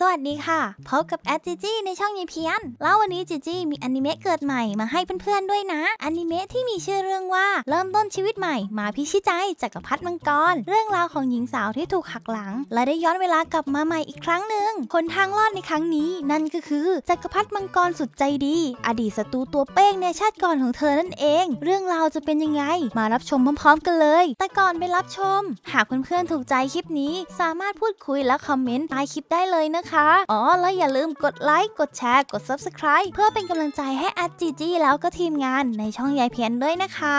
สวัสดีค่ะ พบกับแอดจีจี้ในช่องยีเพียนแล้ววันนี้จีจี้มีอนิเมะเกิดใหม่มาให้เพื่อนๆด้วยนะอนิเมะที่มีชื่อเรื่องว่าเริ่มต้นชีวิตใหม่มาพิชิตใจจักรพรรดิมังกร เรื่องราวของหญิงสาวที่ถูกหักหลัง และได้ย้อนเวลากลับมาใหม่อีกครั้งหนึ่ง คนทางรอดในครั้งนี้ นั่นก็คือจักรพรรดิมังกรสุดใจดี อดีตศัตรูตัวเป้งในชาติก่อนของเธอนั่นเอง เรื่องราวจะเป็นยังไงมารับชมพร้อมๆ กันเลย แต่ก่อนไปรับชม หากเพื่อนๆถูกใจคลิปนี้ สามารถพูดคุยและคอมเมนต์ใต้คลิปได้เลยนะคะอ๋อ แล้วอย่าลืมกดไลค์ กดแชร์ กด Subscribe เพื่อเป็นกำลังใจให้อัดจีจีแล้วก็ทีมงานในช่องยายเพียนด้วยนะคะ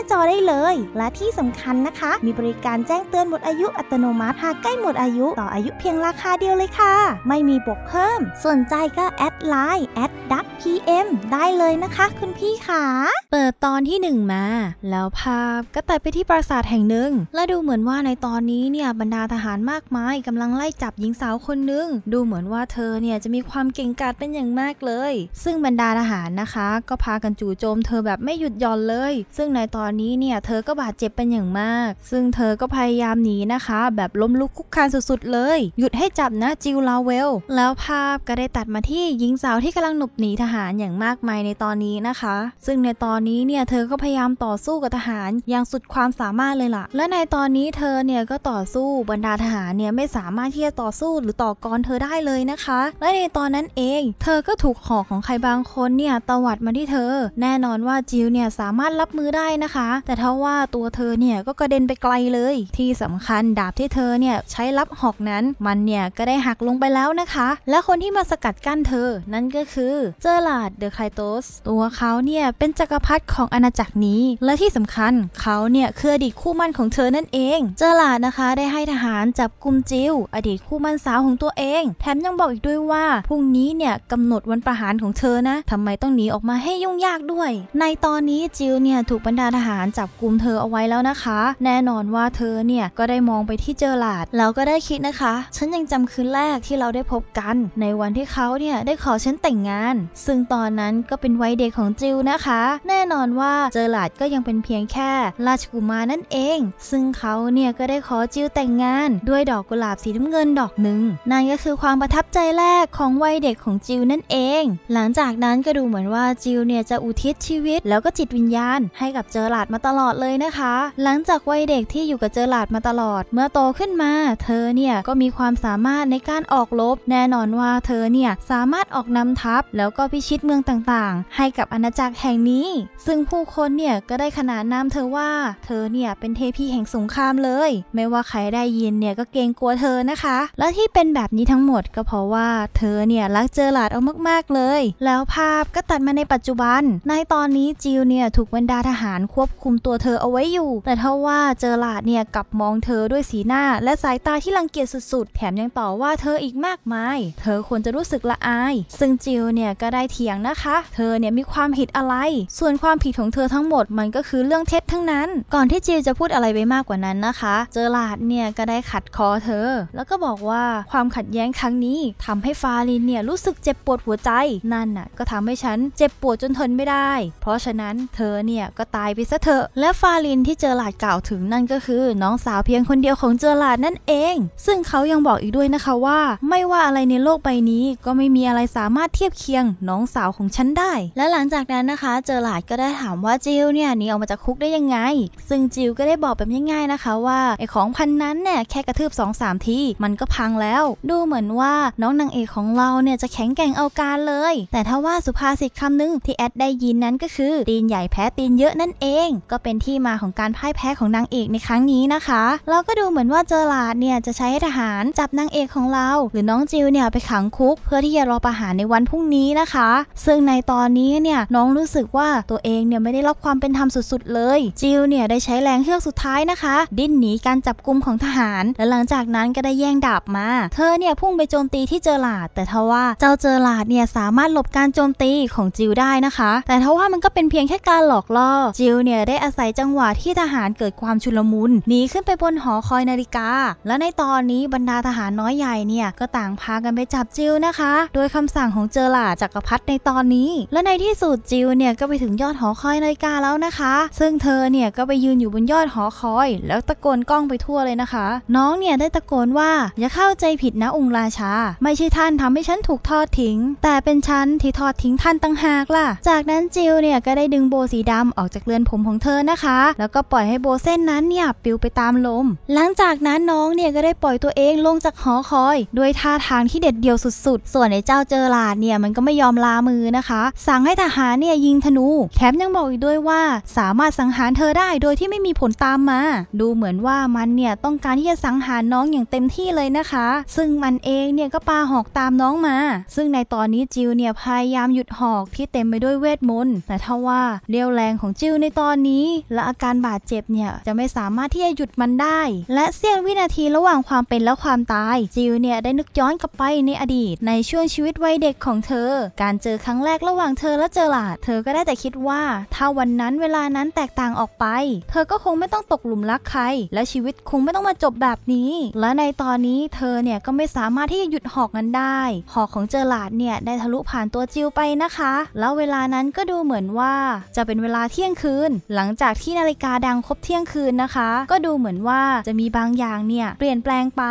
จอได้เลยและที่สำคัญนะคะ มีบริการแจ้งเตือนหมดอายุ อัตโนมัติหากใกล้หมดอายุ ต่ออายุเพียงราคาเดียวเลยค่ะ ไม่มีบวกเพิ่มสนใจก็ แอดไลน์แอดดักพีเอ็มได้เลยนะคะ คุณพี่ค่ะ เปิดตอนที่1มา แล้วภาพก็ตัดไปที่ปราสาทแห่งหนึ่ง และดูเหมือนว่าในตอนนี้เนี่ยบรรดาทหารมากมายกำลังไล่จับหญิงสาวคนหนึ่งดูเหมือนว่าเธอเนี่ยจะมีความเก่งกาจเป็นอย่างมากเลย ซึ่งบรรดาทหารนะคะ ก็พากันจู่โจมเธอแบบไม่หยุดหย่อนเลย ซึ่งในตอนอนนี้เนี่ยเธอก็บาดเจ็บเป็นอย่างมาก ซึ่งเธอก็พยายามหนีนะคะ แบบล้มลุกคุกคานสุดๆ เลย หยุดให้จับนะจิลลาเวล แล้วภาพก็ได้ตัดมาที่หญิงสาวที่กำลังหนุบหนีทหารอย่างมากมายในตอนนี้นะคะ ซึ่งในตอนนี้เนี่ยเธอก็พยายามต่อสู้กับทหารอย่างสุดความสามารถเลยล่ะ และในตอนนี้เธอเนี่ยก็ต่อสู้บรรดาทหารเนี่ยไม่สามารถที่จะต่อสู้หรือต่อกรเธอได้เลยนะคะ และในตอนนั้นเอง เธอก็ถูกหอกของใครบางคนเนี่ยตวัดมาที่เธอ แน่นอนว่าจิลเนี่ยสามารถรับมือได้นะคะแต่ทว่าตัวเธอเนี่ยก็กระเด็นไปไกลเลยที่สำคัญดาบที่เธอเนี่ยใช้รับหอกนั้นมันเนี่ยก็ได้หักลงไปแล้วนะคะ และคนที่มาสกัดกั้นเธอนั่นก็คือเจอร์ลาดเดอะไคโตสตัวเขาเนี่ยเป็นจักรพรรดิของอาณาจักรนี้ และที่สำคัญเขาเนี่ยคืออดีตคู่มั่นของเธอนั่นเอง เจอร์ลาดนะคะได้ให้ทหารจับกุมจิวอดีตคู่มั่นสาวของตัวเองแถมยังบอกอีกด้วยว่าพรุ่งนี้เนี่ยกำหนดวันประหารของเธอนะทำไมต้องหนีออกมาให้ยุ่งยากด้วย ในตอนนี้จิวเนี่ยถูกบรรดาทหารารจับกลุ่มเธอเอาไว้แล้วนะคะแน่นอนว่าเธอเนี่ยก็ได้มองไปที่เจอหลาดแล้วก็ได้คิดนะคะฉันยังจำคืนแรกที่เราได้พบกัน ในวันที่เขาเนี่ยได้ขอฉันแต่งงานซึ่งตอนนั้นก็เป็นวัยเด็กของจิวนะคะ แน่นอนว่าเจอหลาดก็ยังเป็นเพียงแค่ราชกุมารนั่นเอง ซึ่งเขาเนี่ยก็ได้ขอจิวแต่งงานด้วยดอกกุหลาบสีน้ำเงินดอกหนึ่งนั่นก็คือความประทับใจแรกของวัยเด็กของจิวนั่นเอง หลังจากนั้นก็ดูเหมือนว่าจิวเนี่ยจะอุทิศชีวิตแล้วก็จิตวิญญาณให้กับเจอหลาดาดมาตลอดเลยนะคะ หลังจากวัยเด็กที่อยู่กับเจอลาดมาตลอดเมื่อโตขึ้นมา เธอเนี่ยก็มีความสามารถในการออกลบแน่นอนว่าเธอเนี่ยสามารถออกนำทัพแล้วก็พิชิตเมืองต่างๆ ให้กับอาณาจักรแห่งนี้ ซึ่งผู้คนเนี่ยก็ได้ขนานนามเธอว่าเธอเนี่ยเป็นเทพีแห่งสงครามเลย ไม่ว่าใครได้ยินเนี่ยก็เกรงกลัวเธอนะคะ และที่เป็นแบบนี้ทั้งหมดก็เพราะว่าเธอเนี่ยรักเจอลาดเอามากๆเลย แล้วภาพก็ตัดมาในปัจจุบัน ในตอนนี้จิลเนี่ยถูกบรรดาทหารควบคุมตัวเธอเอาไว้อยู่ แต่ทว่าเจอลาดเนี่ยกลับมองเธอด้วยสีหน้า และสายตาที่รังเกียจสุดๆแถมยังต่อว่าเธออีกมากมาย เธอควรจะรู้สึกละอาย ซึ่งจิลเนี่ยก็ได้เถียงนะคะ เธอเนี่ยมีความผิดอะไร ส่วนความผิดของเธอทั้งหมดมันก็คือเรื่องเท็จทั้งนั้น ก่อนที่จิลจะพูดอะไรไปมากกว่านั้นนะคะ เจอลาดเนี่ยก็ได้ขัดคอเธอ แล้วก็บอกว่าความขัดแย้งครั้งนี้ ทำให้ฟาลินเนี่ยรู้สึกเจ็บปวดหัวใจนั่นน่ะก็ทำให้ฉันเจ็บปวดจนทนไม่ได้ เพราะฉะนั้นเธอเนี่ยก็ตายไปซะเถอะและฟาลินที่เจอหลาดกล่าวถึงนั่นก็คือ น้องสาวเพียงคนเดียวของเจอหลาดนั่นเอง ซึ่งเขายังบอกอีกด้วยนะคะว่า ไม่ว่าอะไรในโลกใบนี้ก็ไม่มีอะไรสามารถเทียบเคียงน้องสาวของฉันได้ และหลังจากนั้นนะคะ เจอหลาดก็ได้ถามว่าจิลเนี่ยหนีออกมาจากคุกได้ยังไง ซึ่งจิลก็ได้บอกแบบง่ายๆนะคะว่าไอของพันนั้นเนี่ยแค่กระทืบ2อสามที มันก็พังแล้ว ดูเหมือนว่าน้องนางเอกของเราเนี่ยจะแข็งแกร่งเอาการเลย แต่ถ้าว่าสุภาษิตคำนึงที่แอดได้ยินนั้นก็คือตีนใหญ่แพ้ตีนเยอะนั่นเองก็เป็นที่มาของการพ่ายแพ้ของนางเอกในครั้งนี้นะคะแล้วก็ดูเหมือนว่าเจอหลาดเนี่ยจะใช้ให้ทหารจับนางเอกของเรา หรือน้องจิวเนี่ยไปขังคุก เพื่อที่จะรอประหารในวันพรุ่งนี้นะคะ ซึ่งในตอนนี้เนี่ยน้องรู้สึกว่าตัวเองเนี่ยไม่ได้รับความเป็นธรรมสุดๆ เลยจิวเนี่ยได้ใช้แรงเฮือกสุดท้ายนะคะดิ้นหนีการจับกลุ่มของทหารและหลังจากนั้นก็ได้แย่งดาบมา เธอเนี่ยพุ่งไปโจมตีที่เจอหลาดแต่ทว่า เจ้าเจอหลาดเนี่ยสามารถหลบการโจมตีของจิวได้นะคะแต่ทว่ามันก็เป็นเพียงแค่การหลอกล่อจิวเนี่ยได้อาศัยจังหวะที่ทหารเกิดความชุลมุนหนีขึ้นไปบนหอคอยนาฬิกา และในตอนนี้บรรดาทหารน้อยใหญ่เนี่ยก็ต่างพากันไปจับจิวนะคะ โดยคำสั่งของเจอหลาจักรพรรดิในตอนนี้ และในที่สุดจิวเนี่ยก็ไปถึงยอดหอคอยนาฬิกาแล้วนะคะ ซึ่งเธอเนี่ยก็ไปยืนอยู่บนยอดหอคอย แล้วตะโกนกล้องไปทั่วเลยนะคะ น้องเนี่ยได้ตะโกนว่าอย่าเข้าใจผิดนะองค์ราชาไม่ใช่ท่านทำให้ฉันถูกทอดทิ้ง แต่เป็นฉันที่ทอดทิ้งท่านตั้งหากล่ะ จากนั้นจิวเนี่ยก็ได้ดึงโบสีดำออกจากเรือนผมมของเธอนะคะ แล้วก็ปล่อยให้โบเส้นนั้นเนี่ยปลิวไปตามลมหลังจากนั้นน้องเนี่ยก็ได้ปล่อยตัวเองลงจากหอคอยด้วยท่าทางที่เด็ดเดี่ยวสุดๆ ส่วนไอ้เจ้าเจอรลาดเนี่ยมันก็ไม่ยอมลามือนะคะ สั่งให้ทหารเนี่ยยิงธนูแถมยังบอกอีกด้วยว่า สามารถสังหารเธอได้โดยที่ไม่มีผลตามมา ดูเหมือนว่ามันเนี่ยต้องการที่จะสังหารน้องอย่างเต็มที่เลยนะคะ ซึ่งมันเองเนี่ยก็ปาหอกตามน้องมา ซึ่งในตอนนี้จิวเนี่ยพยายามหยุดหอกที่เต็มไปด้วยเวทมนต์แต่ทว่าเรียวแรงของจิวในตอนอนนี้และอาการบาดเจ็บเนี่ยจะไม่สามารถที่จะหยุดมันได้ และเสี้ยววินาทีระหว่างความเป็นและความตายจิลเนี่ยได้นึกย้อนกลับไปในอดีตในช่วงชีวิตวัยเด็กของเธอ การเจอครั้งแรกระหว่างเธอและเจอหลาดเธอก็ได้แต่คิดว่า ถ้าวันนั้นเวลานั้นแตกต่างออกไป เธอก็คงไม่ต้องตกหลุมรักใคร และชีวิตคงไม่ต้องมาจบแบบนี้ และในตอนนี้เธอเนี่ยก็ไม่สามารถที่จะหยุดหอกนั้นได้ หอกของเจอหลาดเนี่ยได้ทะลุผ่านตัวจิลไปนะคะ แล้วเวลานั้นก็ดูเหมือนว่า จะเป็นเวลาเที่ยงคืนหลังจากที่นาฬิกาดังครบเที่ยงคืนนะคะ ก็ดูเหมือนว่าจะมีบางอย่างเนี่ยเปลี่ยนแปลงไป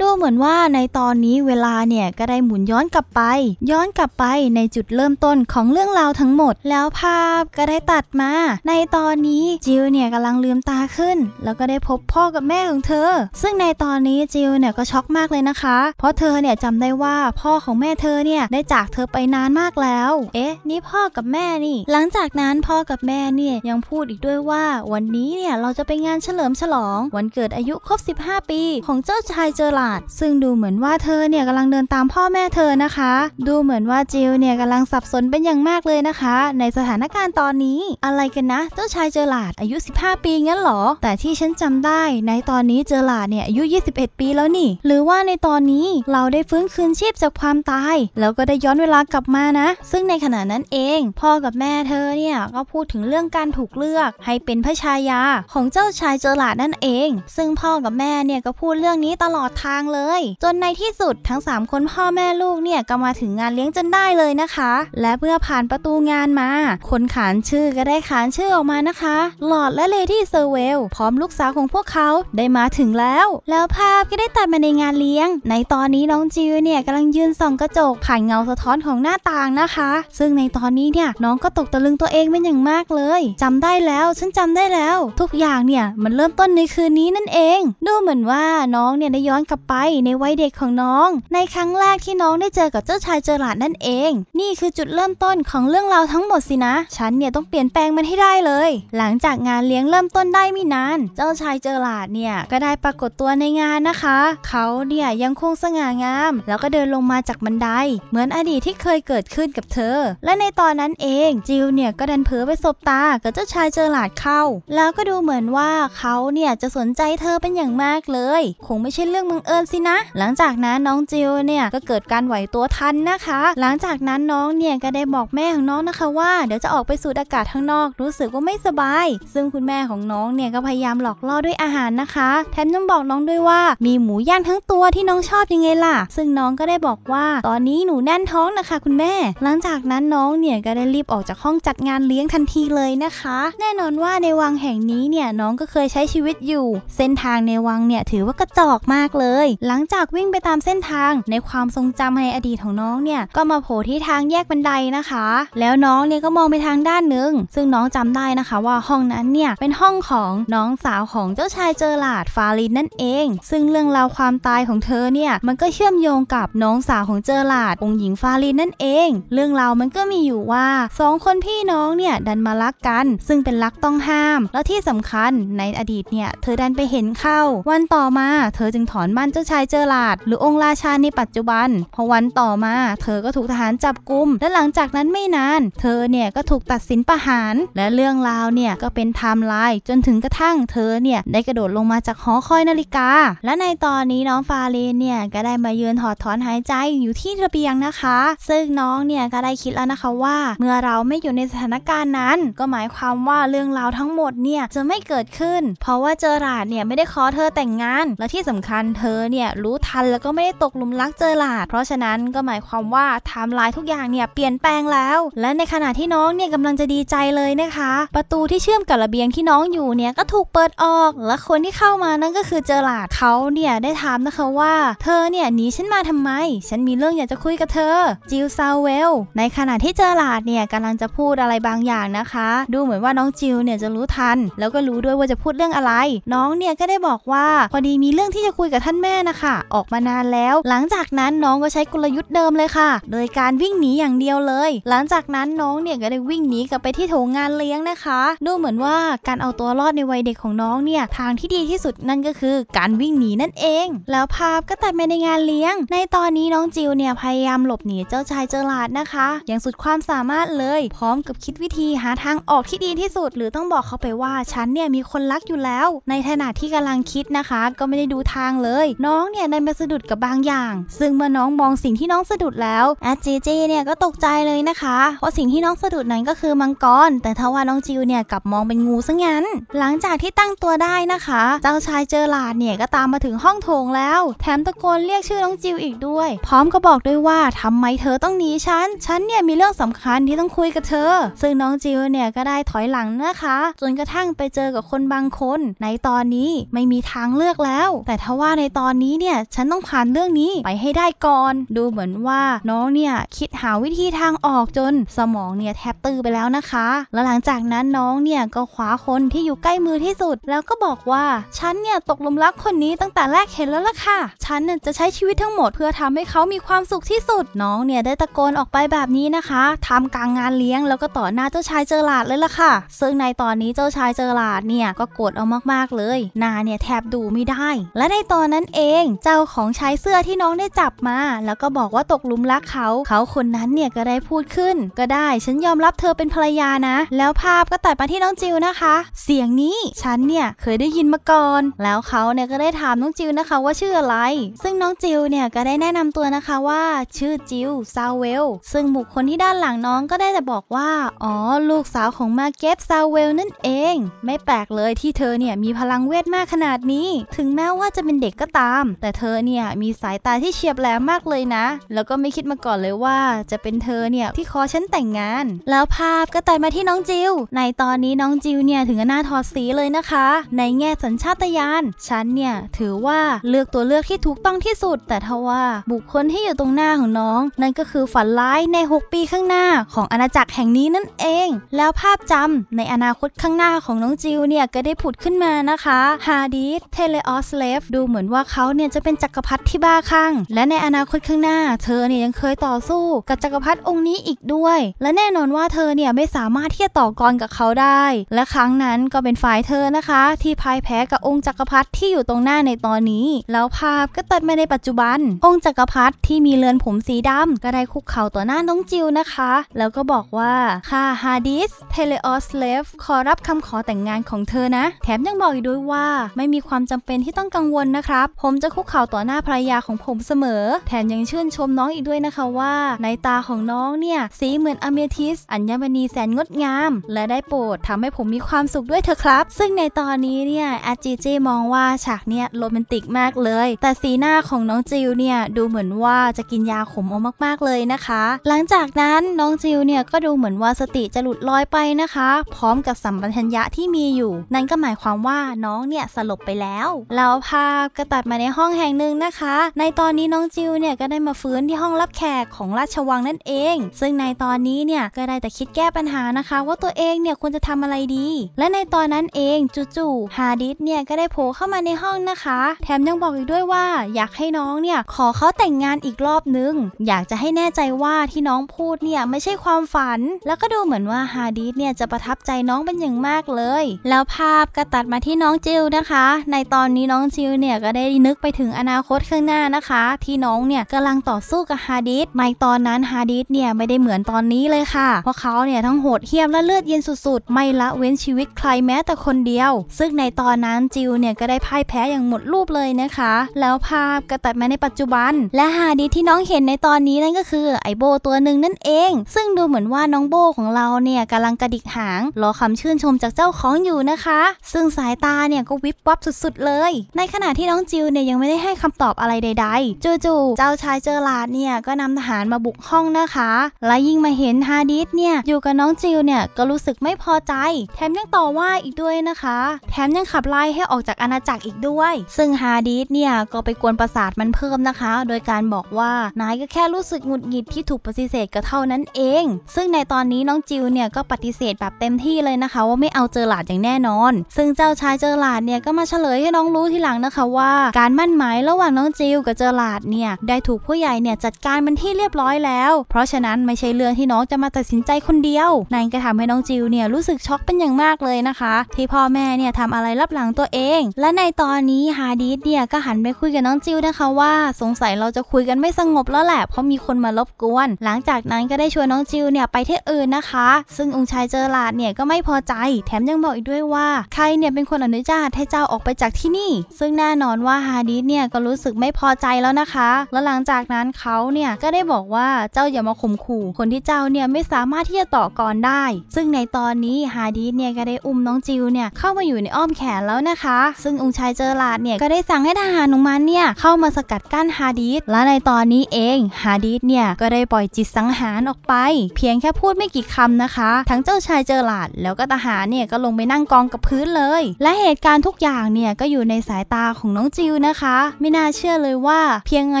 ดูเหมือนว่าในตอนนี้เวลาเนี่ยก็ได้หมุนย้อนกลับไป ย้อนกลับไปในจุดเริ่มต้นของเรื่องราวทั้งหมด แล้วภาพก็ได้ตัดมา ในตอนนี้จิลเนี่ยกำลังลืมตาขึ้นแล้วก็ได้พบพ่อกับแม่ของเธอ ซึ่งในตอนนี้จิลเนี่ยก็ช็อกมากเลยนะคะเพราะเธอเนี่ยจำได้ว่าพ่อของแม่เธอเนี่ยได้จากเธอไปนานมากแล้ว เอ๊ะนี่พ่อกับแม่นี่หลังจากนั้นพ่อกับแม่เนี่ยยังพูดูดอีกด้วยว่าวันนี้เนี่ยเราจะไปงานเฉลิมฉลอง วันเกิดอายุครบ 15 ปี ของเจ้าชายเจอ์ลาด ซึ่งดูเหมือนว่าเธอเนี่ยกำลังเดินตามพ่อแม่เธอนะคะ ดูเหมือนว่าจิลเนี่ยกำลังสับสนเป็นอย่างมากเลยนะคะ ในสถานการณ์ตอนนี้อะไรกันนะเจ้าชายเจอ์ลาดอายุ 15 ปีงั้นหรอแต่ที่ฉันจำได้ ในตอนนี้เจอ์ลาดเนี่ยอายุ 21 ปีแล้วนี่ หรือว่าในตอนนี้เราได้ฟื้นคืนชีพจากความตายแล้วก็ได้ย้อนเวลากลับมานะ ซึ่งในขณะนั้นเองพ่อกับแม่เธอเนี่ยก็พูดถึงเรื่องการถูกเลืือกให้เป็นพระชายาของเจ้าชายเจอหลาดนั่นเอง ซึ่งพ่อกับแม่เนี่ยก็พูดเรื่องนี้ตลอดทางเลย จนในที่สุดทั้ง 3 คนพ่อแม่ลูกเนี่ยก็มาถึงงานเลี้ยงจนได้เลยนะคะและเมื่อผ่านประตูงานมา คนขานชื่อก็ได้ขานชื่อออกมานะคะหลอดและเลดี้เซอร์เวลพร้อมลูกสาวของพวกเขาได้มาถึงแล้ว แล้วภาพก็ได้ตัดมาในงานเลี้ยง ในตอนนี้น้องจิวเนี่ยกำลังยืนส่องกระจกผ่านเงาสะท้อนของหน้าต่างนะคะซึ่งในตอนนี้เนี่ยน้องก็ตกตะลึงตัวเองเป็นอย่างมากเลย จำได้แล้วฉันจำได้แล้วทุกอย่างเนี่ยมันเริ่มต้นในคืนนี้นั่นเองดูเหมือนว่าน้องเนี่ยได้ย้อนกลับไปในวัยเด็กของน้อง ในครั้งแรกที่น้องได้เจอกับเจ้าชายเจอหลาดนั่นเอง นี่คือจุดเริ่มต้นของเรื่องราวทั้งหมดสินะ ฉันเนี่ยต้องเปลี่ยนแปลงมันให้ได้เลย หลังจากงานเลี้ยงเริ่มต้นได้ไม่นานเจ้าชายเจอหลาดเนี่ยก็ได้ปรากฏตัวในงานนะคะ เขาเนี่ยยังคงสง่างาม แล้วก็เดินลงมาจากบันได เหมือนอดีตที่เคยเกิดขึ้นกับเธอ และในตอนนั้นเองจิลเนี่ยก็ดันเผลอไปสบตากับเจ้าชายาเจอหลาดเข้า แล้วก็ดูเหมือนว่าเขาเนี่ยจะสนใจเธอเป็นอย่างมากเลย คงไม่ใช่เรื่องบังเอิญสินะ หลังจากนั้นน้องจิวเนี่ยก็เกิดการไหวตัวทันนะคะ หลังจากนั้นน้องเนี่ยก็ได้บอกแม่ของน้องนะคะ ว่าเดี๋ยวจะออกไปสูดอากาศข้างนอกรู้สึกว่าไม่สบาย ซึ่งคุณแม่ของน้องเนี่ยก็พยายามหลอกล่อด้วยอาหารนะคะแถมยังบอกน้องด้วยว่า มีหมูย่างทั้งตัวที่น้องชอบยังไงล่ะ ซึ่งน้องก็ได้บอกว่า ตอนนี้หนูแน่นท้องนะคะคุณแม่ หลังจากนั้นน้องเนี่ยก็ได้รีบออกจากห้องจัดงานเลี้ยงทันทีเลยนะคะแน่นอนว่าในวังแห่งนี้เนี่ยน้องก็เคยใช้ชีวิตอยู่ เส้นทางในวังเนี่ยถือว่ากระจอกมากเลย หลังจากวิ่งไปตามเส้นทางในความทรงจำในอดีตของน้องเนี่ยก็มาโผล่ที่ทางแยกบันไดนะคะ แล้วน้องเนี่ยก็มองไปทางด้านหนึ่งซึ่งน้องจำได้นะคะ ว่าห้องนั้นเนี่ยเป็นห้องของน้องสาวของเจ้าชายเจอหลาดฟาลินนั่นเอง ซึ่งเรื่องราวความตายของเธอเนี่ยมันก็เชื่อมโยงกับน้องสาวของเจอหลาดองหญิงฟาลินนั่นเอง เรื่องราวมันก็มีอยู่ว่า2คนพี่น้องเนี่ยดันมารักกันซึ่งงเป็นลักต้องห้าม แล้วที่สำคัญในอดีตเนี่ยเธอดันไปเห็นเข้า วันต่อมาเธอจึงถอนม้านเจ้าชายเจอหลาด หรือองค์ราชาในปัจจุบันพอวันต่อมาเธอก็ถูกทหารจับกุมและหลังจากนั้นไม่นาน เธอเนี่ยก็ถูกตัดสินประหาร และเรื่องราวเนี่ยก็เป็นไทม์ไลน์จนถึงกระทั่ง เธอเนี่ยได้กระโดดลงมาจากหอคอยนาฬิกา และในตอนนี้น้องฟาเรนเนี่ยก็ได้มาเยือนถอดถอนหายใจอยู่ที่ระเบียงนะคะ ซึ่งน้องเนี่ยก็ได้คิดแล้วนะคะว่า เมื่อเราไม่อยู่ในสถานการณ์นั้นก็หมายความว่าเรื่องราวทั้งหมดเนี่ยจะไม่เกิดขึ้น เพราะว่าเจอราดเนี่ยไม่ได้ขอเธอแต่งงาน และที่สำคัญเธอเนี่ยรู้ทันแล้วก็ไม่ได้ตกหลุมรักเจอราด เพราะฉะนั้นก็หมายความว่าไทม์ไลน์ทุกอย่างเนี่ยเปลี่ยนแปลงแล้ว และในขณะที่น้องเนี่ยกำลังจะดีใจเลยนะคะ ประตูที่เชื่อมกับระเบียงที่น้องอยู่เนี่ยก็ถูกเปิดออก และคนที่เข้ามานั่นก็คือเจอราดเขาเนี่ยได้ถามนะคะว่าเธอเนี่ยหนีฉันมาทำไม ฉันมีเรื่องอยากจะคุยกับเธอจิลซาเวลในขณะที่เจอราดเนี่ยกำลังจะพูดอะไรบางอย่างนะคะ ดูเหมือนว่าน้องจิวเนี่ยจะรู้ทันแล้วก็รู้ด้วยว่าจะพูดเรื่องอะไร น้องเนี่ยก็ได้บอกว่าพอดีมีเรื่องที่จะคุยกับท่านแม่นะคะออกมานานแล้ว หลังจากนั้นน้องก็ใช้กลยุทธ์เดิมเลยค่ะ โดยการวิ่งหนีอย่างเดียวเลย หลังจากนั้นน้องเนี่ยก็ได้วิ่งหนีกลับไปที่โถงงานเลี้ยงนะคะ ดูเหมือนว่าการเอาตัวรอดในวัยเด็กของน้องเนี่ยทางที่ดีที่สุดนั่นก็คือ การวิ่งหนีนั่นเอง แล้วภาพก็ตัดมาในงานเลี้ยง ในตอนนี้น้องจิวเนี่ยพยายามหลบหนีเจ้าชายเจอราดนะคะ อย่างสุดความสามารถเลย พร้อมกับคิดวิธีหาทางออกที่ดีที่ที่สุดหรือต้องบอกเขาไปว่าฉันเนี่ยมีคนรักอยู่แล้ว ในขณะที่กำลังคิดนะคะก็ไม่ได้ดูทางเลย น้องเนี่ยได้มาสะดุดกับบางอย่างซึ่งเมื่อน้องมองสิ่งที่น้องสะดุดแล้วแอดจีจีเนี่ยก็ตกใจเลยนะคะเพราะสิ่งที่น้องสะดุดนั้นก็คือมังกรแต่ทว่าน้องจิวเนี่ยกลับมองเป็นงูซะงั้น หลังจากที่ตั้งตัวได้นะคะเจ้าชายเจอหลาดเนี่ยก็ตามมาถึงห้องโถงแล้ว แถมตะโกนเรียกชื่อน้องจิวอีกด้วย พร้อมก็บอกด้วยว่าทำไมเธอต้องหนีฉันฉันเนี่ยมีเรื่องสำคัญที่ต้องคุยกับเธอซึ่งน้องจิวเนี่ยก็ได้ถอยหลังังนะคะจนกระทั่งไปเจอกับคนบางคน ในตอนนี้ไม่มีทางเลือกแล้ว แต่ทว่าในตอนนี้เนี่ยฉันต้องผ่านเรื่องนี้ไปให้ได้ก่อน ดูเหมือนว่าน้องเนี่ย คิดหาวิธีทางออกจนสมองเนี่ยแทบตื้อไปแล้วนะคะ แล้วหลังจากนั้นน้องเนี่ย ก็คว้าคนที่อยู่ใกล้มือที่สุด แล้วก็บอกว่าฉันเนี่ย ตกหลุมรักคนนี้ตั้งแต่แรกเห็นแล้วล่ะค่ะฉันจะใช้ชีวิตทั้งหมดเพื่อทำให้เขามีความสุขที่สุด น้องเนี่ยได้ตะโกนออกไปแบบนี้นะคะทำกลางงานเลี้ยง แล้วก็ต่อหน้าเจ้าชายเจอหลาดเลยล่ะค่ะซึ่งในตอนนี้เจ้าชายเจอหลาดเนี่ย ก็โกรธเอามากๆเลยนาเนี่ยแทบดูไม่ได้ และในตอนนั้นเองเจ้าของชายเสื้อที่น้องได้จับมา แล้วก็บอกว่าตกหลุมรักเขา เขาคนนั้นเนี่ยก็ได้พูดขึ้น ก็ได้ฉันยอมรับเธอเป็นภรรยานะ แล้วภาพก็ตัดมาที่น้องจิวนะคะ เสียงนี้ ฉันเนี่ยเคยได้ยินมาก่อน แล้วเขาเนี่ยก็ได้ถามน้องจิวนะคะ ว่าชื่ออะไร ซึ่งน้องจิวเนี่ยก็ได้แนะนำตัวนะคะว่าชื่อจิวซาเวลซึ่งบุคคลที่ด้านหลังน้องก็ได้แต่บอกว่าอ๋อลูกสาวของมาเก็ตกซาวเวลนั่นเองไม่แปลกเลยที่เธอเนี่ยมีพลังเวทมากขนาดนี้ ถึงแม้ว่าจะเป็นเด็กก็ตาม แต่เธอเนี่ยมีสายตาที่เฉียบแหลมมากเลยนะ แล้วก็ไม่คิดมาก่อนเลยว่าจะเป็นเธอเนี่ยที่ขอฉันแต่งงาน แล้วภาพก็ตัดมาที่น้องจิว ในตอนนี้น้องจิวเนี่ยถึงหน้าถอดสีเลยนะคะ ในแง่สัญชาตญาณฉันเนี่ยถือว่าเลือกตัวเลือกที่ถูกต้องที่สุด แต่ทว่าบุคคลที่อยู่ตรงหน้าของน้อง นั่นก็คือฝันร้ายใน 6 ปีข้างหน้าของอาณาจักรแห่งนี้นั่นเอง แล้วภาพจำในอนาคตข้างหน้าของน้องจิวเนี่ยก็ได้ผุดขึ้นมานะคะฮาดิสเทเลออสเลฟดูเหมือนว่าเขาเนี่ยจะเป็นจักรพรรดิที่บ้าคลั่งและในอนาคตข้างหน้าเธอเนี่ยยังเคยต่อสู้ กับจักรพรรดิองค์นี้อีกด้วย และแน่นอนว่าเธอเนี่ยไม่สามารถที่จะต่อกรกับเขาได้ และครั้งนั้นก็เป็นฝ่ายเธอนะคะ ที่พ่ายแพ้กับองค์จักรพรรดิที่อยู่ตรงหน้าในตอนนี้ แล้วภาพก็ตัดมาในปัจจุบัน องค์จักรพรรดิที่มีเลือนผมสีดำ ก็ได้คุกเข่าต่อหน้าน้องจิวนะคะ แล้วก็บอกว่าข้าฮาดิสเทเลออสสเลฟขอรับคำขอแต่งงานของเธอนะ แถมยังบอกอีกด้วยว่าไม่มีความจำเป็นที่ต้องกังวลนะครับ ผมจะคุกเข่าต่อหน้าภรรยาของผมเสมอ แถมยังชื่นชมน้องอีกด้วยนะคะว่าในตาของน้องเนี่ยสีเหมือนอเมทิสอัญมณีแสนงดงาม และได้โปรดทำให้ผมมีความสุขด้วยเธอครับ ซึ่งในตอนนี้เนี่ยอาจีเจมองว่าฉากเนี่ยโรแมนติกมากเลย แต่สีหน้าของน้องจิวเนี่ยดูเหมือนว่าจะกินยาขมออกมากๆเลยนะคะ หลังจากนั้นน้องจิวเนี่ยก็ดูเหมือนว่าสติจะหลุดลอยไปนะคะพร้อมกับสัมปทัญญะที่มีอยู่นั่นก็หมายความว่าน้องเนี่ยสลบไปแล้วแล้วพากระตัดมาในห้องแห่งหนึ่งนะคะ ในตอนนี้น้องจิวเนี่ยก็ได้มาฟื้นที่ห้องรับแขกของราชวังนั่นเอง ซึ่งในตอนนี้เนี่ยก็ได้แต่คิดแก้ปัญหานะคะ ว่าตัวเองเนี่ยควรจะทำอะไรดี และในตอนนั้นเองจู่ๆฮาดิสเนี่ยก็ได้โผล่เข้ามาในห้องนะคะ แถมยังบอกอีกด้วยว่า อยากให้น้องเนี่ยขอเขาแต่งงานอีกรอบนึงอยากจะให้แน่ใจว่าที่น้องพูดเนี่ยไม่ใช่ความฝัน แล้วก็ดูเหมือนว่าฮาดิสเนี่ยจะประททับใจน้องเป็นอย่างมากเลย แล้วภาพก็ตัดมาที่น้องจิลนะคะ ในตอนนี้น้องจิลเนี่ยก็ได้นึกไปถึงอนาคตข้างหน้านะคะ ที่น้องเนี่ยกำลังต่อสู้กับฮาดิสในตอนนั้นฮาดิสเนี่ยไม่ได้เหมือนตอนนี้เลยค่ะเพราะเขาเนี่ยทั้งโหดเหี้ยมและเลือดเย็นสุดๆ ไม่ละเว้นชีวิตใครแม้แต่คนเดียว ซึ่งในตอนนั้นจิลเนี่ยก็ได้พ่ายแพ้อย่างหมดรูปเลยนะคะ แล้วภาพก็ตัดมาในปัจจุบัน และฮาดิสที่น้องเห็นในตอนนี้นั่นก็คือไอโบตัวหนึ่งนั่นเอง ซึ่งดูเหมือนว่าน้องโบของเราเนี่ยกำลังกระดิกหางงรอคำชื่นชมจากเจ้าของอยู่นะคะ ซึ่งสายตาเนี่ยก็วิบวับสุดๆเลย ในขณะที่น้องจิวเนี่ยยังไม่ได้ให้คำตอบอะไรใด ๆ จู่ๆเจ้าชายเจอราดเนี่ยก็นำทหารมาบุกห้องนะคะ และยิ่งมาเห็นฮาดิสเนี่ยอยู่กับน้องจิวเนี่ยก็รู้สึกไม่พอใจ แถมยังต่อว่าอีกด้วยนะคะ แถมยังขับไล่ให้ออกจากอาณาจักรอีกด้วย ซึ่งฮาดิสเนี่ยก็ไปกวนประสาทมันเพิ่มนะคะ โดยการบอกว่านายก็แค่รู้สึกหงุดหงิดที่ถูกปฏิเสธก็เท่านั้นเอง ซึ่งในตอนนี้น้องจิวเนี่ยก็ปฏิเสธแบบเต็มต็มที่เลยนะคะว่าไม่เอาเจอหลาดอย่างแน่นอน ซึ่งเจ้าชายเจอหลาดเนี่ยก็มาเฉลยให้น้องรู้ทีหลังนะคะว่า การมั่นหมายระหว่างน้องจิลกับเจอหลาดเนี่ยได้ถูกผู้ใหญ่เนี่ยจัดการมันที่เรียบร้อยแล้ว เพราะฉะนั้นไม่ใช่เรื่องที่น้องจะมาตัดสินใจคนเดียวนั่นก็ทำให้น้องจิลเนี่ยรู้สึกช็อกเป็นอย่างมากเลยนะคะ ที่พ่อแม่เนี่ยทำอะไรรับหลังตัวเอง และในตอนนี้ฮาดิสเนี่ยก็หันไปคุยกับน้องจิลนะคะว่าสงสัยเราจะคุยกันไม่สงบแล้วแหละเพราะมีคนมารบกวน หลังจากนั้นก็ได้ชวนน้องจิลเนี่ยไปที่อื่นนะคะ ซึ่งองค์ชายเจอหลาดเนี่ยก็ไม่พอใจแถมยังบอกอีกด้วยว่าใครเนี่ยเป็นคนอนุญาตให้เจ้าออกไปจากที่นี่ ซึ่งแน่นอนว่าฮาดิสเนี่ยก็รู้สึกไม่พอใจแล้วนะคะแล้วหลังจากนั้นเขาเนี่ยก็ได้บอกว่าเจ้าอย่ามาข่มขู่คนที่เจ้าเนี่ยไม่สามารถที่จะต่อกรได้ ซึ่งในตอนนี้ฮาดิสเนี่ยก็ได้อุ้มน้องจิวเนี่ยเข้ามาอยู่ในอ้อมแขนแล้วนะคะ ซึ่งองค์ชายเจอราดเนี่ยก็ได้สั่งให้ทหารนุมันเนี่ยเข้ามาสกัดกั้นฮาดิสและในตอนนี้เองฮาดิสเนี่ยก็ได้ปล่อยจิตสังหารออกไป เพียงแค่พูดไม่กี่คำนะคะ ทั้งเจ้าชายเจอลาดแล้วก็ทหารเนี่ยก็ลงไปนั่งกองกับพื้นเลย และเหตุการณ์ทุกอย่างเนี่ยก็อยู่ในสายตาของน้องจิวนะคะ ไม่น่าเชื่อเลยว่าเพียงอ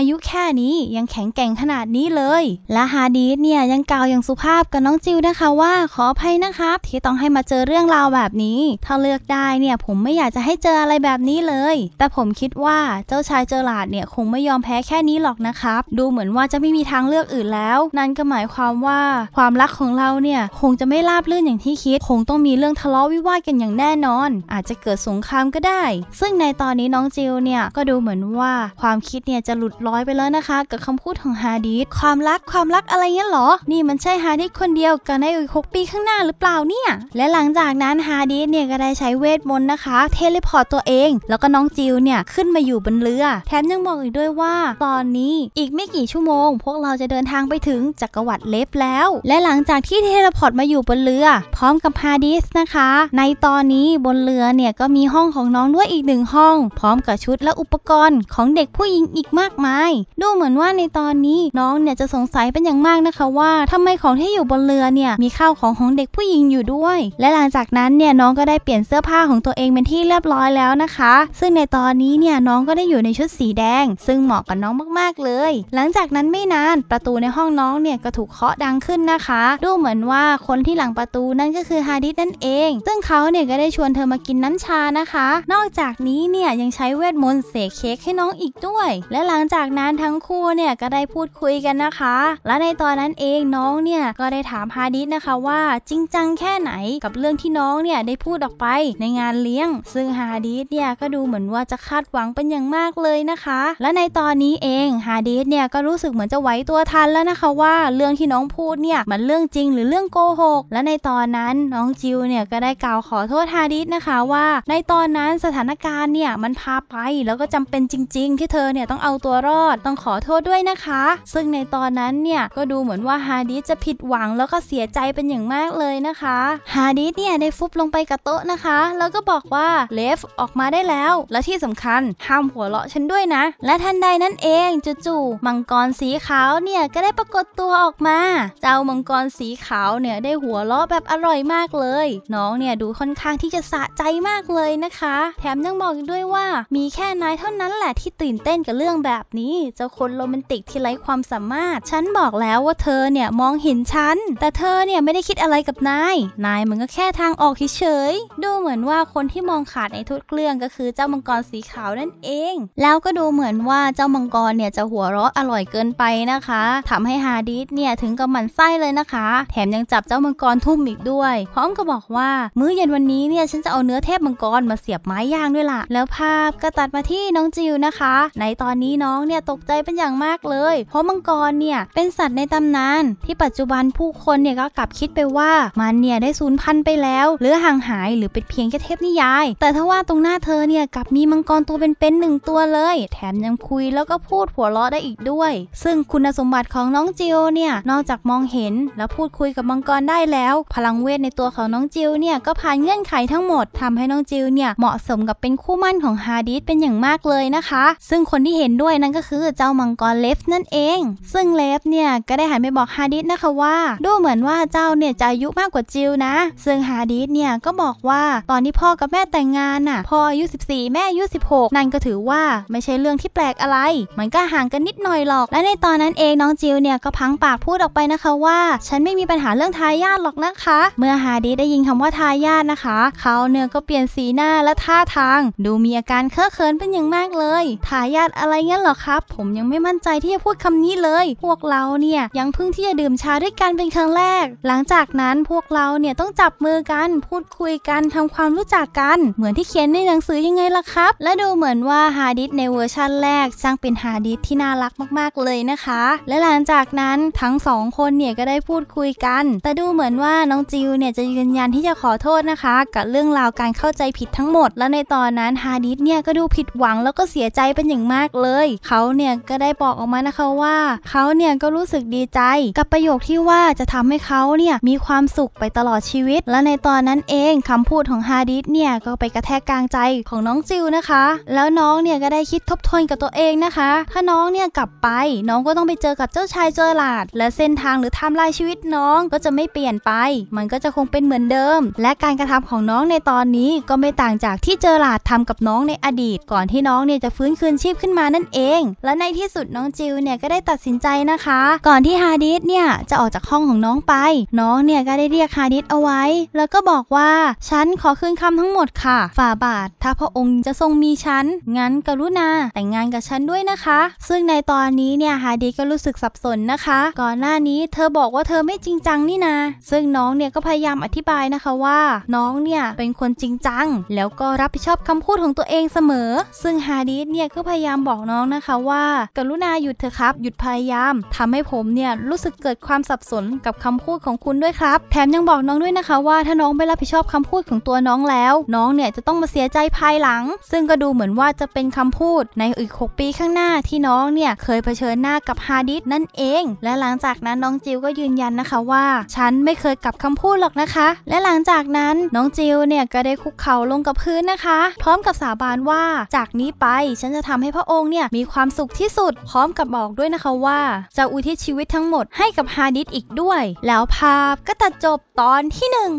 ายุแค่นี้ยังแข็งแกร่งขนาดนี้เลย และฮาดีสเนี่ยยังกล่าวอย่างสุภาพกับน้องจิวนะคะว่าขออภัยนะครับ ที่ต้องให้มาเจอเรื่องราวแบบนี้ ถ้าเลือกได้เนี่ยผมไม่อยากจะให้เจออะไรแบบนี้เลย แต่ผมคิดว่าเจ้าชายเจอหลาดเนี่ยคงไม่ยอมแพ้แค่นี้หรอกนะครับดูเหมือนว่าจะไม่มีทางเลือกอื่นแล้ว นั่นก็หมายความว่าความรักของเราเนี่ยคงจะไม่ราบรื่นอย่างที่คิดคงต้องมีเรื่องทะเลาะวิวาทกันอย่างแน่นอน อาจจะเกิดสงครามก็ได้ ซึ่งในตอนนี้น้องจิลเนี่ยก็ดูเหมือนว่าความคิดเนี่ย จะหลุดลอยไปแล้วนะคะ กับคำพูดของฮาดิสความรักความรักอะไรเงี้ยหรอ นี่มันใช่ฮาดิสคนเดียวกันในอีกหกปีข้างหน้าหรือเปล่าเนี่ย และหลังจากนั้นฮาดิสเนี่ยก็ได้ใช้เวทมนต์นะคะเทเลพอร์ตตัวเอง แล้วก็น้องจิลเนี่ยขึ้นมาอยู่บนเรือแถมยังบอกอีกด้วยว่า ตอนนี้อีกไม่กี่ชั่วโมง พวกเราจะเดินทางไปถึงจักรวรรดิเล็บแล้ว และหลังจากที่เทเลพอร์ตมาอยู่บนเรือพอร้อมกับฮาดิสนะคะ ในตอนนี้บนเรือเนี่ยก็มีห้องของน้องด้วยอีกหนึ่งห้องพร้อมกับชุดและอุปกรณ์ของเด็กผู้หญิงอีกมากมาย ดูเหมือนว่าในตอนนี้น้องเนี่ยจะสงสัยเป็นอย่างมากนะคะว่า ทำไมของที่อยู่บนเรือเนี่ยมีข้าวของของเด็กผู้หญิงอยู่ด้วย และหลังจากนั้นเนี่ยน้องก็ได้เปลี่ยนเสื้อผ้าของตัวเองเป็นที่เรียบร้อยแล้วนะคะ ซึ่งในตอนนี้เนี่ยน้องก็ได้อยู่ในชุดสีแดง ซึ่งเหมาะกับน้องมากๆเลย หลังจากนั้นไม่นานประตูในห้องน้องเนี่ยก็ถูกเคาะดังขึ้นนะคะ ดูเหมือนว่าคนที่หลังประตูนั่นนก็คือฮาดิสนั่นเอง ซึ่งเขาเนี่ยก็ได้ชวนเธอมากินน้ำชานะคะ นอกจากนี้เนี่ยยังใช้เวทมนต์เสกเค้กให้น้องอีกด้วย และหลังจากนั้นทั้งคู่เนี่ยก็ได้พูดคุยกันนะคะ และในตอนนั้นเองน้องเนี่ยก็ได้ถามฮาดิสนะคะว่าจริงจังแค่ไหนกับเรื่องที่น้องเนี่ยได้พูดออกไปในงานเลี้ยง ซึ่งฮาดิสเนี่ยก็ดูเหมือนว่าจะคาดหวังเป็นอย่างมากเลยนะคะ และในตอนนี้เองฮาดิสเนี่ยก็รู้สึกเหมือนจะไหวตัวทันแล้วนะคะว่าเรื่องที่น้องพูดเนี่ยมันเรื่องจริง หรือเรื่องโกหก และในตอนนั้นนั้นน้องจิวเนี่ยก็ได้กล่าวขอโทษฮาดิสนะคะว่า ในตอนนั้นสถานการณ์เนี่ยมันพาไปแล้วก็จำเป็นจริงๆ ที่เธอเนี่ยต้องเอาตัวรอดต้องขอโทษด้วยนะคะ ซึ่งในตอนนั้นเนี่ยก็ดูเหมือนว่าฮาดิสจะผิดหวังแล้วก็เสียใจเป็นอย่างมากเลยนะคะฮาดิสเนี่ยได้ฟุบลงไปกับโต๊ะนะคะ แล้วก็บอกว่าเลฟออกมาได้แล้ว และที่สำคัญห้ามหัวเราะฉันด้วยนะ และทันใดนั้นเองจู่ๆมังกรสีขาวเนี่ยก็ได้ปรากฏตัวออกมาเจ้ามังกรสีขาวเนี่ยได้หัวเราะแบบอารร่อยมากเลย น้องเนี่ยดูค่อนข้างที่จะสะใจมากเลยนะคะ แถมยังบอกอีกด้วยว่ามีแค่นายเท่านั้นแหละที่ตื่นเต้นกับเรื่องแบบนี้ เจ้าคนโรแมนติกที่ไร้ความสามารถฉันบอกแล้วว่าเธอเนี่ยมองเห็นฉันแต่เธอเนี่ยไม่ได้คิดอะไรกับนาย นายมันก็แค่ทางออกเฉยๆดูเหมือนว่าคนที่มองขาดในทุกเรื่อง ก็คือเจ้ามังกรสีขาวนั่นเอง แล้วก็ดูเหมือนว่าเจ้ามังกรเนี่ยจะหัวเราะอร่อยเกินไปนะคะ ทำให้ฮาดิสเนี่ยถึงกับหมันไส้เลยนะคะ แถมยังจับเจ้ามังกรทุ่มอีกด้วยวยพร้อมก็บอกว่ามื้อเย็นวันนี้เนี่ยฉันจะเอาเนื้อเทพมังกรมาเสียบไม้ย่างด้วยล่ะ แล้วภาพก็ตัดมาที่น้องจิวนะคะ ในตอนนี้น้องเนี่ยตกใจเป็นอย่างมากเลย เพราะมังกรเนี่ยเป็นสัตว์ในตำนานที่ปัจจุบันผู้คนเนี่ยก็กลับคิดไปว่ามันเนี่ยได้สูญพันธุ์ไปแล้ว หรือห่างหายหรือเป็นเพียงแค่เทพนิยาย แต่ถ้าว่าตรงหน้าเธอเนี่ยกลับมีมังกรตัวเป็นๆหนึ่งตัวเลย แถมยังคุยแล้วก็พูดหัวเราะได้อีกด้วย ซึ่งคุณสมบัติของน้องจิวเนี่ยนอกจากมองเห็น แล้วพูดคุยกับมังกรได้แล้วพลังเวเวทในตัวของน้องจิลเนี่ยก็ผ่านเงื่อนไขทั้งหมดทำให้น้องจิลเนี่ยเหมาะสมกับเป็นคู่มั่นของฮาดิสเป็นอย่างมากเลยนะคะ ซึ่งคนที่เห็นด้วยนั่นก็คือเจ้ามังกรเลฟนั่นเอง ซึ่งเลฟเนี่ยก็ได้หันไปบอกฮาดิสนะคะว่า ดูเหมือนว่าเจ้าเนี่ยจะอายุมากกว่าจิลนะ ซึ่งฮาดิสเนี่ยก็บอกว่าตอนที่พ่อกับแม่แต่งงานน่ะพ่ออายุ14แม่อายุ16นั่นก็ถือว่าไม่ใช่เรื่องที่แปลกอะไรมันก็ห่างกันนิดหน่อยหรอก และในตอนนั้นเองน้องจิลเนี่ยก็พังปากพูดออกไปนะคะว่า ฉันไม่มีปัญหาเรื่องทายาทหรอกนะคะเมื่อฮาดิได้ยินคำว่าทายาทนะคะเขาเนื้อก็เปลี่ยนสีหน้าและท่าทาง ดูมีอาการเคอะเขินเป็นอย่างมากเลยทายาทอะไรงั้นหรอครับ ผมยังไม่มั่นใจที่จะพูดคำนี้เลย พวกเราเนี่ยยังเพิ่งที่จะดื่มชาด้วยกันเป็นครั้งแรก หลังจากนั้นพวกเราเนี่ยต้องจับมือกันพูดคุยกันทำความรู้จักกันเหมือนที่เขียนในหนังสือยังไงล่ะครับ และดูเหมือนว่าฮาดิสในเวอร์ชั่นแรกสร้างเป็นฮาดิสที่น่ารักมากๆเลยนะคะ และหลังจากนั้นทั้งสองคนเนี่ยก็ได้พูดคุยกันแต่ดูเหมือนว่าน้องจิววเนี่ยจะยืนยันที่จะขอโทษนะคะ กับเรื่องราวการเข้าใจผิดทั้งหมด และในตอนนั้นฮาดิสเนี่ยก็ดูผิดหวังแล้วก็เสียใจเป็นอย่างมากเลยเขาเนี่ยก็ได้บอกออกมานะคะว่าเขาเนี่ยก็รู้สึกดีใจ กับประโยคที่ว่าจะทำให้เขาเนี่ยมีความสุขไปตลอดชีวิต และในตอนนั้นเอง คำพูดของฮาดิสเนี่ยก็ไปกระแทกกลางใจของน้องจิวนะคะ แล้วน้องเนี่ยก็ได้คิดทบทวนกับตัวเองนะคะ ถ้าน้องเนี่ยกลับไป น้องก็ต้องไปเจอกับเจ้าชายเจอหลาด และเส้นทางหรือทำลายชีวิตน้องก็จะไม่เปลี่ยนไปมันก็จะคงเป็นเหมือนเดิม และการกระทำของน้องในตอนนี้ก็ไม่ต่างจากที่เจอหลาดทำกับน้องในอดีต ก่อนที่น้องเนี่ยจะฟื้นคืนชีพขึ้นมานั่นเอง และในที่สุดน้องจิวเนี่ยก็ได้ตัดสินใจนะคะ ก่อนที่ฮาดิสเนี่ยจะออกจากห้องของน้องไป น้องเนี่ยก็ได้เรียกฮาดิสเอาไว้ แล้วก็บอกว่าฉันขอคืนคำทั้งหมดค่ะ ฝ่าบาทถ้าพระองค์จะทรงมีฉันงั้นกรุณาแต่งงานกับฉันด้วยนะคะ ซึ่งในตอนนี้เนี่ยฮาดิสก็รู้สึกสับสนนะคะ ก่อนหน้านี้เธอบอกว่าเธอไม่จริงจังนี่นาซึ่งน้องเนี่ยก็ก็พยายามอธิบายนะคะว่า น้องเนี่ยเป็นคนจริงจังแล้วก็รับผิดชอบคำพูดของตัวเองเสมอ ซึ่งฮาดิสเนี่ยก็พยายามบอกน้องนะคะว่า กรุณาหยุดเถอะครับหยุดพยายาม ทำให้ผมเนี่ยรู้สึกเกิดความสับสนกับคำพูดของคุณด้วยครับแถมยังบอกน้องด้วยนะคะว่าถ้าน้องไม่รับผิดชอบคำพูดของตัวน้องแล้ว น้องเนี่ยจะต้องมาเสียใจภายหลัง ซึ่งก็ดูเหมือนว่าจะเป็นคำพูด ในอีก6ปีข้างหน้าที่น้องเนี่ยเคยเผชิญหน้ากับฮาดิสนั่นเองและหลังจากนั้นน้องจิวก็ยืนยันนะคะว่า ฉันไม่เคยกลับคำพูดูดหรอกนะคะและหลังจากนั้น น้องจิลเนี่ยก็ได้คุกเข่าลงกับพื้นนะคะ พร้อมกับสาบานว่าจากนี้ไปฉันจะทำให้พระองค์เนี่ยมีความสุขที่สุด พร้อมกับบอกด้วยนะคะว่าจะอุทิศชีวิตทั้งหมดให้กับฮาดิสอีกด้วย แล้วภาพก็ตัดจบตอนที่1นึ่ง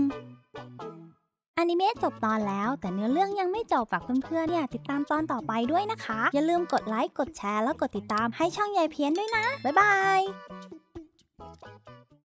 อนิเมะจบตอนแล้วแต่เนื้อเรื่องยังไม่จบฝากเพื่อนๆเนี่ยติดตามตอนต่อไปด้วยนะคะ อย่าลืมกดไลค์กดแชร์ แล้วกดติดตามให้ช่องยายเพี้ยนด้วยนะบ๊ายบาย